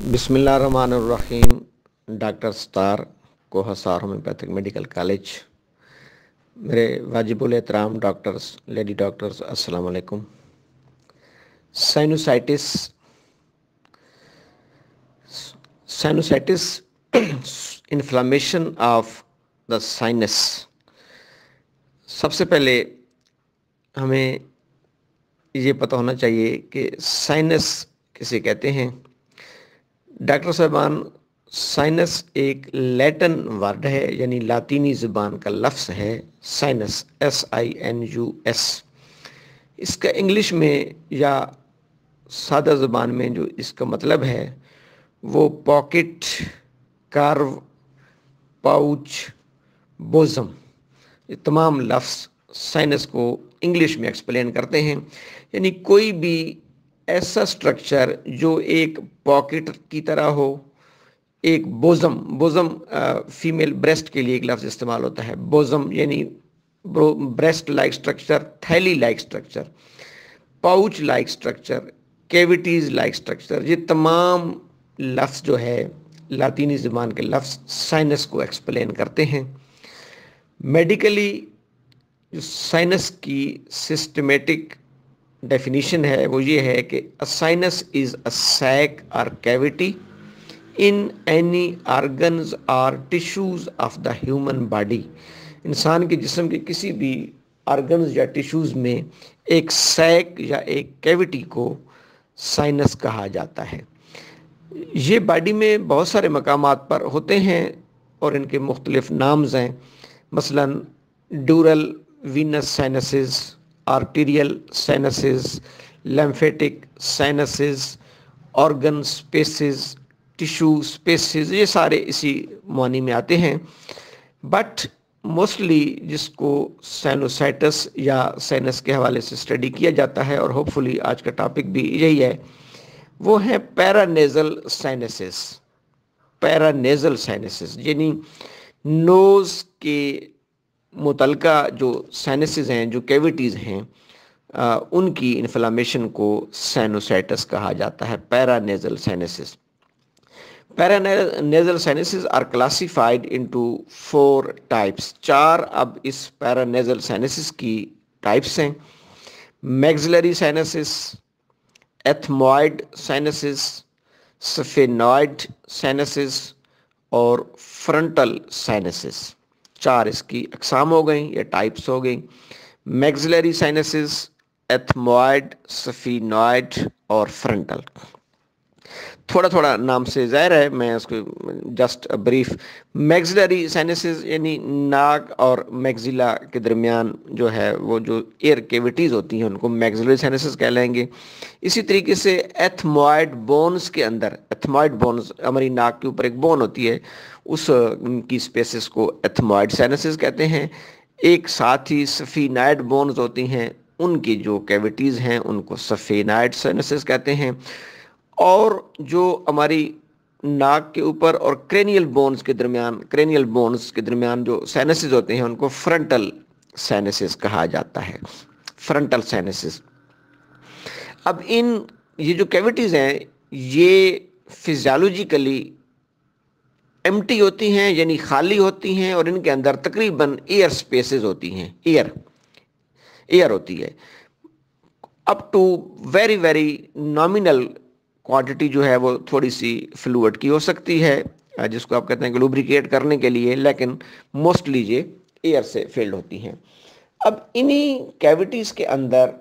रहीम doctor Sattar Kohsar homeopathic medical college मेरे वाजिबुल एहतराम डॉक्टर्स लेडी डॉक्टर्स अस्सलाम वालेकुम sinusitis sinusitis inflammation of the sinus सबसे पहले हमें ये पता होना चाहिए कि साइनस किसे कहते हैं डॉक्टर साहबान साइनस एक लैटिन वर्ड है यानी लातीनी ज़बान का लफ्स है sinus S I N U S इसका इंग्लिश में या सादा ज़बान में जो इसका मतलब है वो पॉकेट कार्व पाउच बोज़म ये तमाम लफ्स साइनस को इंग्लिश में एक्सप्लेन करते हैं यानी कोई भी ऐसा स्ट्रक्चर जो एक पॉकेट की तरह हो एक बोज़म बोज़म फीमेल ब्रेस्ट के लिए एक लफ्ज़ इस्तेमाल होता है बोज़म यानी ब्रेस्ट लाइक स्ट्रक्चर थैली like structure pouch like structure cavities like structure ये तमाम लफ्ज़ जो है लातीनी ज़बान के लफ्ज़ साइनस को एक्सप्लेन करते हैं मेडिकली जो साइनस की सिस्टमेटिक डेफिनेशन है वो ये है कि a sinus is a sac or cavity in any organs or tissues of the human body इंसान के जिसम के किसी भी आर्गन्स या टिश्यूज़ में एक सैक या एक कैविटी को साइनस कहा जाता है ये बॉडी में बहुत सारे मकाम पर होते हैं और इनके मुख्तलिफ नाम्स हैं मसलन dural venous sinuses arterial sinuses, lymphatic sinuses, organ spaces tissue spaces ये सारे इसी मानी में आते हैं बट मोस्टली जिसको सैनोसाइटस या साइनस के हवाले से स्टडी किया जाता है और होपफुली आज का टॉपिक भी यही है वो है पैरानेजल साइनसिस पैरानेजल साइनसिस यानी नोज़ के मुतलका जो साइनसेस हैं जो कैविटीज़ हैं आ, उनकी इन्फ्लामेशन को सैनोसाइटस कहा जाता है paranasal sinuses paranasal sinuses are classified into four types चार अब इस पैरानेजल साइनसेस की टाइप्स हैं maxillary sinuses ethmoid sinuses sphenoid sinuses और फ्रंटल सैनसिस चार इसकी अकसाम हो गई या टाइप्स हो गई मैगजलरी साइनसिस एथमोइड सफीनोइड और फ्रंटल थोड़ा थोड़ा नाम से जाहिर है मैं उसको जस्ट ब्रीफ मैगजिलरी साइनसिस यानी नाक और मैगजिला के दरमियान जो है वो जो एयर केविटीज़ होती हैं उनको मैग्जिलरी साइनसिस लेंगे इसी तरीके से एथमॉइड बोन्स के अंदर एथमॉइड बोन्स हमारी नाक के ऊपर एक बोन होती है उस की स्पेसिस को एथमॉइड साइनसिस कहते हैं एक साथ ही सफ़ीनाइड बोन्स होती हैं उनकी जो कैविटीज़ हैं उनको सफ़ेनाइड साइनसिस कहते हैं और जो हमारी नाक के ऊपर और क्रेनियल बोन्स के दरमियान क्रेनियल बोन्स के दरमियान जो सैनसिस होते हैं उनको फ्रंटल सैनसिस कहा जाता है फ्रंटल सैनसिस अब इन ये जो कैविटीज़ हैं ये फिजियोलॉजिकली एम्प्टी होती हैं यानी खाली होती हैं और इनके अंदर तकरीबन एयर स्पेसेस होती हैं एयर एयर होती है up to very very nominal quantity जो है वो थोड़ी सी फ्लूड की हो सकती है जिसको आप कहते हैं कि लुब्रिकेट करने के लिए लेकिन मोस्टली ये एयर से फेल्ड होती हैं अब इन्हीं कैविटीज़ के अंदर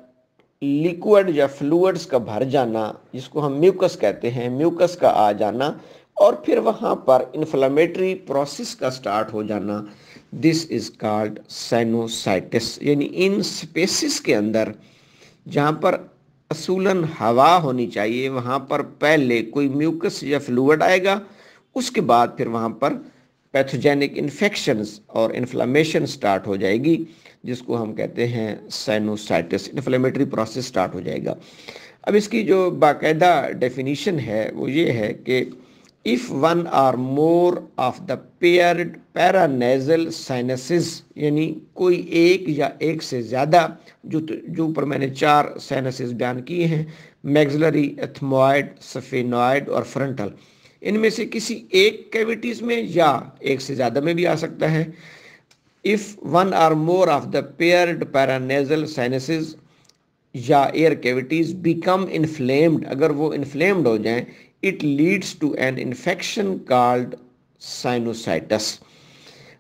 लिक्विड या फ्लूड्स का भर जाना जिसको हम म्यूकस कहते हैं म्यूकस का आ जाना और फिर वहाँ पर इन्फ्लामेटरी प्रोसेस का स्टार्ट हो जाना दिस इज़ कॉल्ड सैनोसाइटिस यानी इन स्पेसिस के अंदर जहाँ पर असूलन हवा होनी चाहिए वहाँ पर पहले कोई म्यूकस या फ्लूड आएगा उसके बाद फिर वहाँ पर पैथोजेनिक इन्फेक्शंस और इन्फ्लामेशन स्टार्ट हो जाएगी जिसको हम कहते हैं साइनोसाइटिस इन्फ्लेमेटरी प्रोसेस स्टार्ट हो जाएगा अब इसकी जो बाकायदा डेफिनीशन है वो ये है कि if one or more of the paired paranasal sinuses यानी कोई एक या एक से ज़्यादा जो जो ऊपर मैंने चार साइनसेस बयान किए हैं मैगजलरी एथमोइड सफेनॉइड और फ्रंटल इनमें से किसी एक कैविटीज़ में या एक से ज़्यादा में भी आ सकता है if one or more of the paired paranasal sinuses या एयर कैविटीज़ बिकम इन्फ्लेम्ड अगर वो इन्फ्लेम्ड हो जाएं it leads to an infection called sinusitis.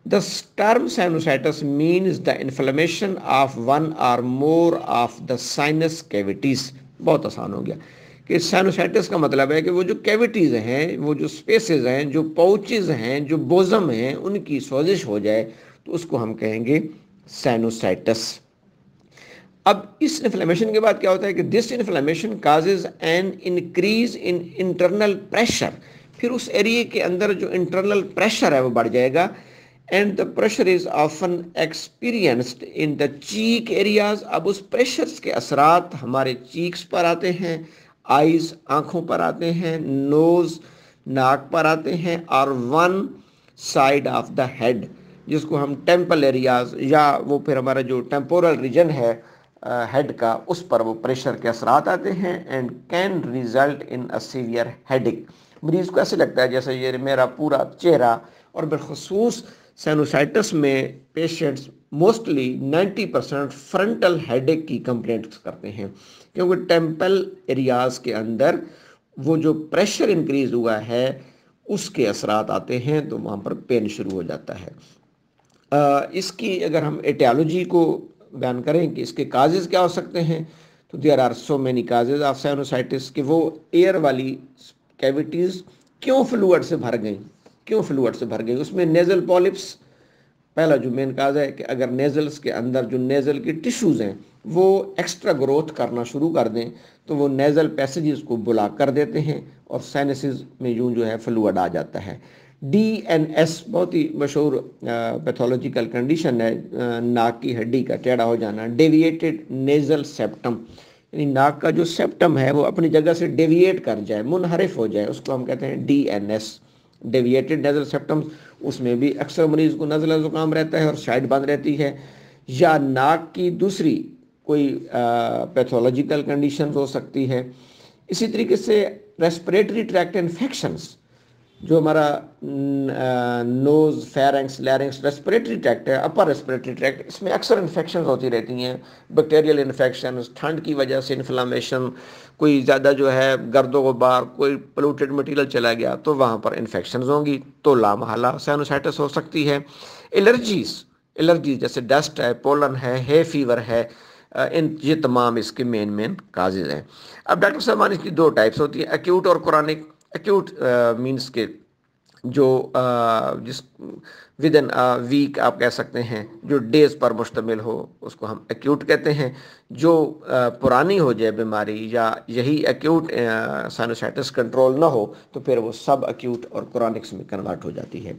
The term sinusitis means the inflammation of one or more of the sinus cavities. बहुत आसान हो गया कि sinusitis का मतलब है कि वो जो cavities हैं वो जो spaces हैं जो pouches हैं जो bosom हैं उनकी सोजिश हो जाए तो उसको हम कहेंगे sinusitis. अब इस इन्फ्लेमेशन के बाद क्या होता है कि this inflammation causes an increase in internal pressure फिर उस एरिए के अंदर जो इंटरनल प्रेशर है वो बढ़ जाएगा and the pressure is often experienced in the cheek areas अब उस प्रेशर्स के असरात हमारे चीक्स पर आते हैं आइज आँखों पर आते हैं नोज़ नाक पर आते हैं और one side of the head जिसको हम टेम्पल एरियाज या वो फिर हमारा जो टेम्पोरल रीजन है हेड का उस पर वो प्रेशर के असरात आते हैं and can result in a severe headache मरीज़ को ऐसे लगता है जैसे ये मेरा पूरा चेहरा और बिलखसूस सैनोसाइटस में patients mostly 90 percent frontal headache की कंप्लेंट्स करते हैं क्योंकि टेम्पल एरियाज के अंदर वो जो प्रेशर इंक्रीज हुआ है उसके असरात आते हैं तो वहाँ पर पेन शुरू हो जाता है इसकी अगर हम एटियालोजी को बयान करें कि इसके काजेज़ क्या हो सकते हैं तो there are so many causes of sinusitis कि वो एयर वाली कैविटीज़ क्यों फ्लूड से भर गई क्यों फ्लूड से भर गई उसमें नेज़ल पॉलिप्स पहला जो मेन काज है कि अगर नेज़ल्स के अंदर जो नेज़ल के टिश्यूज़ हैं वो एक्स्ट्रा ग्रोथ करना शुरू कर दें तो वो नेज़ल पैसेजेस को बुला कर देते हैं और साइनसिस में यूं जो है फ्लूड आ जाता है डी एन एस बहुत ही मशहूर पैथोलॉजिकल कंडीशन है नाक की हड्डी का टेढ़ा हो जाना डेविएटेड नेजल सेप्टम यानी नाक का जो सेप्टम है वो अपनी जगह से डेविएट कर जाए मुनहरफ हो जाए उसको हम कहते हैं D N S deviated nasal septum उसमें भी अक्सर मरीज को नजला जुकाम रहता है और शाइड बंद रहती है या नाक की दूसरी कोई पैथोलॉजिकल कंडीशन हो सकती है इसी तरीके से रेस्परेटरी ट्रैक्ट इन्फेक्शंस जो हमारा nose pharynx larynx respiratory tract है अपर रेस्पिरेटरी ट्रैक्ट इसमें अक्सर इन्फेक्शन होती रहती हैं बैक्टीरियल इन्फेक्शन ठंड की वजह से इन्फ्लामेशन कोई ज़्यादा जो है को बार कोई पोलूटेड मटीरियल चला गया तो वहाँ पर इन्फेक्शन होंगी तो लामहला सैनोसाइटस हो सकती है एलर्जीज़ एलर्जी जैसे डस्ट है पोलन है हे फीवर है इन ये तमाम इसके मेन मेन काजेज हैं अब डॉक्टर साहबान इसकी दो टाइप्स होती हैं एक्यूट और क्रॉनिक एक्यूट मीन्स uh, के जो uh, जिस विद इन वीक आप कह सकते हैं जो डेज पर मुश्तमिल हो उसको हम एक्यूट कहते हैं जो uh, पुरानी हो जाए बीमारी या यही एक्यूट साइनोसाइटिस कंट्रोल ना हो तो फिर वो सब एक्यूट और क्रॉनिक्स में कन्वर्ट हो जाती है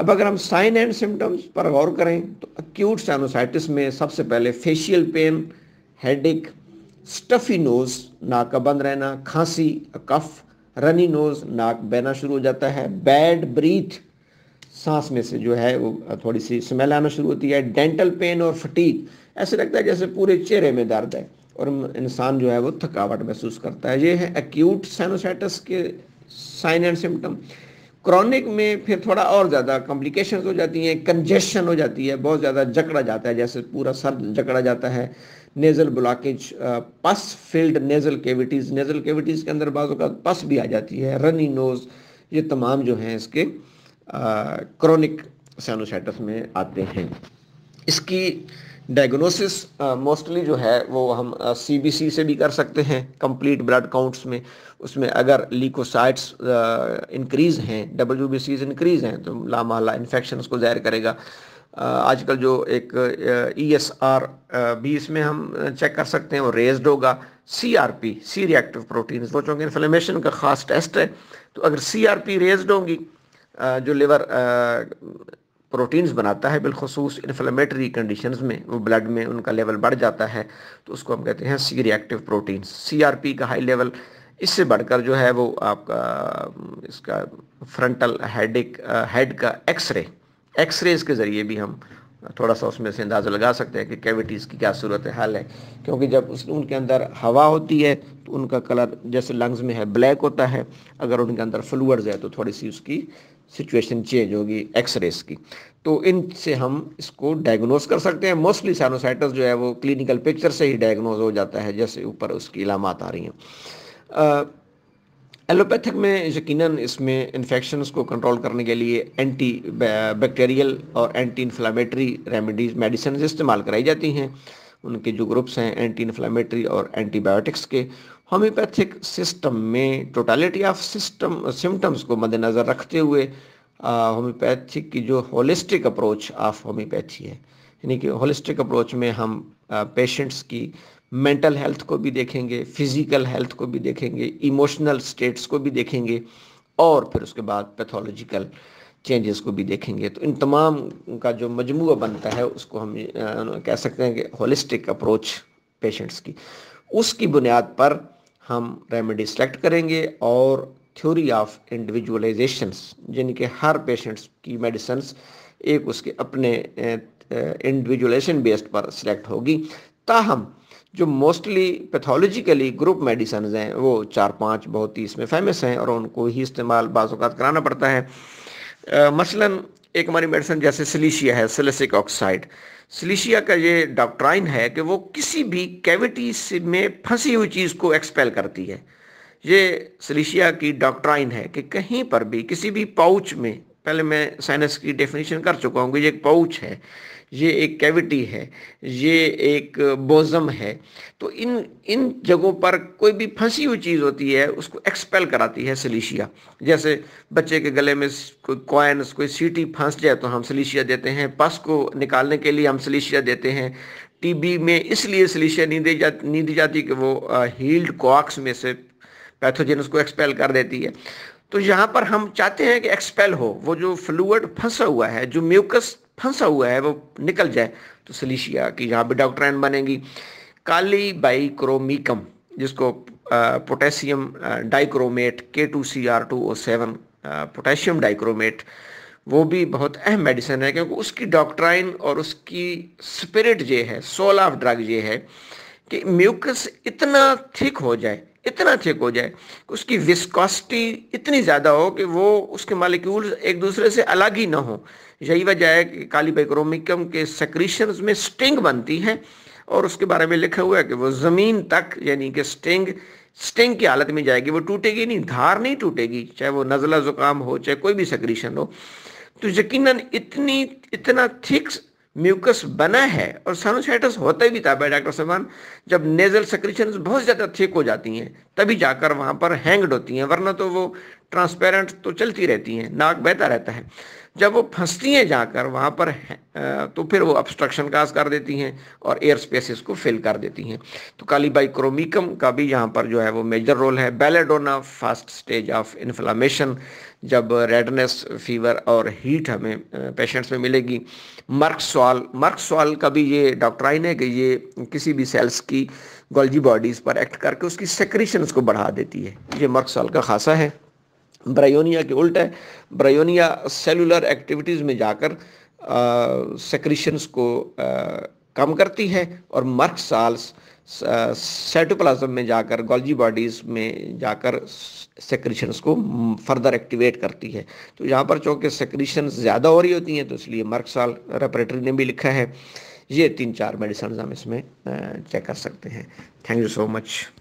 अब अगर हम साइन एंड सिम्टम्स पर गौर करें तो एक्यूट साइनोसाइटिस में सबसे पहले facial pain headache stuffy nose नाक का बंद रहना खांसी कफ रनी नोज नाक बहना शुरू हो जाता है बैड ब्रीथ सांस में से जो है वो थोड़ी सी स्मेल आना शुरू होती है डेंटल पेन और फटीक ऐसे लगता है जैसे पूरे चेहरे में दर्द है और इंसान जो है वो थकावट महसूस करता है ये है एक्यूट सैनोसाइटस के साइन एंड सिम्टम क्रॉनिक में फिर थोड़ा और ज़्यादा कॉम्प्लिकेशन हो जाती हैं कंजेशन हो जाती है बहुत ज़्यादा जकड़ा जाता है जैसे पूरा सर जकड़ा जाता है nasal blockage pus filled nasal cavities nasal cavities के अंदर बाजू का पस भी आ जाती है रनी नोज़ ये तमाम जो हैं इसके क्रॉनिक सैनोसाइटस में आते हैं इसकी डायग्नोसिस मोस्टली uh, जो है वो हम सीबीसी uh, से भी कर सकते हैं कंप्लीट ब्लड काउंट्स में उसमें अगर लीकोसाइट्स इंक्रीज uh, हैं डब्ल्यू बी सीज इंक्रीज हैं तो लामाला इन्फेक्शन उसको ज़ाहिर करेगा uh, आजकल जो एक ई एस आर भी इसमें हम चेक uh, कर सकते हैं वो रेज्ड होगा C R P C reactive protein वो चूँकि इन्फ्लेमेशन का ख़ास टेस्ट है तो अगर सी आर पी रेज्ड होंगी uh, जो लिवर प्रोटीन्स बनाता है बिलखसूस इन्फ्लेमेटरी कंडीशन में वो ब्लड में उनका लेवल बढ़ जाता है तो उसको हम कहते हैं सी रिएक्टिव प्रोटीन्स सी का हाई लेवल इससे बढ़कर जो है वो आपका इसका फ्रंटल हेडिक हेड का एक्सरे एक्सरेज के ज़रिए भी हम थोड़ा सा उसमें से अंदाज़ा लगा सकते हैं कि कैविटीज़ की क्या सूरत हाल है क्योंकि जब उस उनके अंदर हवा होती है तो उनका कलर जैसे लंग्स में है ब्लैक होता है अगर उनके अंदर फ्लूअर्स है तो थोड़ी सी उसकी सिचुएशन चेंज होगी एक्सरेस की तो इनसे हम इसको डायग्नोज कर सकते हैं मोस्टली सैनोसाइटस जो है वो क्लिनिकल पिक्चर से ही डायग्नोज हो जाता है जैसे ऊपर उसकी इलामत आ रही हैं एलोपैथिक में यकीनन इसमें इन्फेक्शन को कंट्रोल करने के लिए एंटी बैक्टीरियल और एंटी इन्फ्लामेटरी रेमेडीज़ मेडिसिन इस्तेमाल कराई जाती हैं उनके जो ग्रुप्स हैं एंटी इन्फ्लामेटरी और एंटीबायोटिक्स के होम्योपैथिक सिस्टम में टोटालिटी ऑफ सिस्टम सिम्टम्स को मद्देनज़र रखते हुए होम्योपैथिक की जो होलिस्टिक अप्रोच ऑफ होम्योपैथी है यानी कि होलिस्टिक अप्रोच में हम पेशेंट्स की मेंटल हेल्थ को भी देखेंगे फिजिकल हेल्थ को भी देखेंगे इमोशनल स्टेट्स को भी देखेंगे और फिर उसके बाद पैथोलॉजिकल चेंजेस को भी देखेंगे तो इन तमाम का जो मजमू बनता है उसको हम कह सकते हैं कि होलिस्टिक अप्रोच पेशेंट्स की उसकी बुनियाद पर हम रेमेडी सेलेक्ट करेंगे और थ्योरी ऑफ इंडिविजुअलाइजेशंस यानी कि हर पेशेंट्स की मेडिसन एक उसके अपने इंडिविजुअलाइजेशन बेस्ड पर सिलेक्ट होगी ताहम जो मोस्टली पैथोलॉजिकली ग्रुप मेडिसन हैं वो चार पांच बहुत ही इसमें फेमस हैं और उनको ही इस्तेमाल बाज़ात कराना पड़ता है आ, मसलन एक हमारी मेडिसिन जैसे सिलीशिया है सिलिसिक ऑक्साइड सिलीशिया का ये डॉक्ट्राइन है कि वो किसी भी कैविटी में फंसी हुई चीज़ को एक्सपेल करती है ये सिलीशिया की डॉक्ट्राइन है कि कहीं पर भी किसी भी पाउच में पहले मैं साइनस की डेफिनेशन कर चुका हूँ कि ये एक पाउच है ये एक कैविटी है ये एक बोजम है तो इन इन जगहों पर कोई भी फंसी हुई चीज़ होती है उसको एक्सपेल कराती है सलीशिया जैसे बच्चे के गले में कोई कॉइन्स कोई सीटी फंस जाए तो हम सलीशिया देते हैं पस को निकालने के लिए हम सलीशिया देते हैं टीबी में इसलिए सलीशिया नहीं दी जा नहीं दी जाती कि वो हील्ड कॉक्स में से पैथोजेन उसको एक्सपेल कर देती है तो यहाँ पर हम चाहते हैं कि एक्सपेल हो वो जो फ्लूड फंसा हुआ है जो म्यूकस फंसा हाँ, हुआ है वो निकल जाए तो सलीशिया की यहाँ भी डॉक्ट्राइन बनेगी काली बाइक्रोमिकम जिसको potassium dichromate K two C R two O seven potassium dichromate वो भी बहुत अहम मेडिसिन है क्योंकि उसकी डॉक्ट्राइन और उसकी स्पिरिट ये है सोल ऑफ ड्रग ये है कि म्यूकस इतना थिक हो जाए इतना थिक हो जाए उसकी विस्कॉसिटी इतनी ज़्यादा हो कि वो उसके मालिक्यूल एक दूसरे से अलग ही ना हो यही वजह है कि काली पेक्रोमिकम के सेक्रीशन में स्टिंग बनती है और उसके बारे में लिखा हुआ है कि वो ज़मीन तक यानी कि स्टिंग स्टिंग की हालत में जाएगी वो टूटेगी नहीं धार नहीं टूटेगी चाहे वो नज़ला ज़ुकाम हो चाहे कोई भी सेक्रीशन हो तो यकीनन इतनी इतना थिक्स म्यूकस बना है और साइनोसाइटिस होता भी था डॉक्टर सलमान जब नेजल सक्रीशन बहुत ज़्यादा थिक हो जाती हैं तभी जाकर वहाँ पर हैंग्ड होती हैं वरना तो वो ट्रांसपेरेंट तो चलती रहती हैं नाक बहता रहता है जब वो फंसती हैं जाकर वहाँ पर तो फिर वो ऑब्स्ट्रक्शन काज कर देती हैं और एयर स्पेसिस को फिल कर देती हैं तो कालीबाई क्रोमिकम का भी यहाँ पर जो है वो मेजर रोल है belladonna fast stage of inflammation जब रेडनेस फीवर और हीट हमें पेशेंट्स में मिलेगी मर्क सॉल का भी ये आई ने कि ये किसी भी सेल्स की गोल्जी बॉडीज़ पर एक्ट करके उसकी सेक्रेशंस को बढ़ा देती है ये मर्कसॉल का खासा है ब्रायोनिया के उल्ट है ब्रायोनिया सेलुलर एक्टिविटीज़ में जाकर सेक्रीशंस को आ, कम करती है और मर्क साल्स साइटोप्लाज्म में जाकर गोल्जी बॉडीज़ में जाकर सेक्रीशंस को फर्दर एक्टिवेट करती है तो यहाँ पर चूँकि सेक्रीशंस ज़्यादा हो रही होती हैं तो इसलिए मर्क साल रेपरेटरी ने भी लिखा है ये तीन चार मेडिसन हम इसमें चेक कर सकते हैं थैंक यू सो मच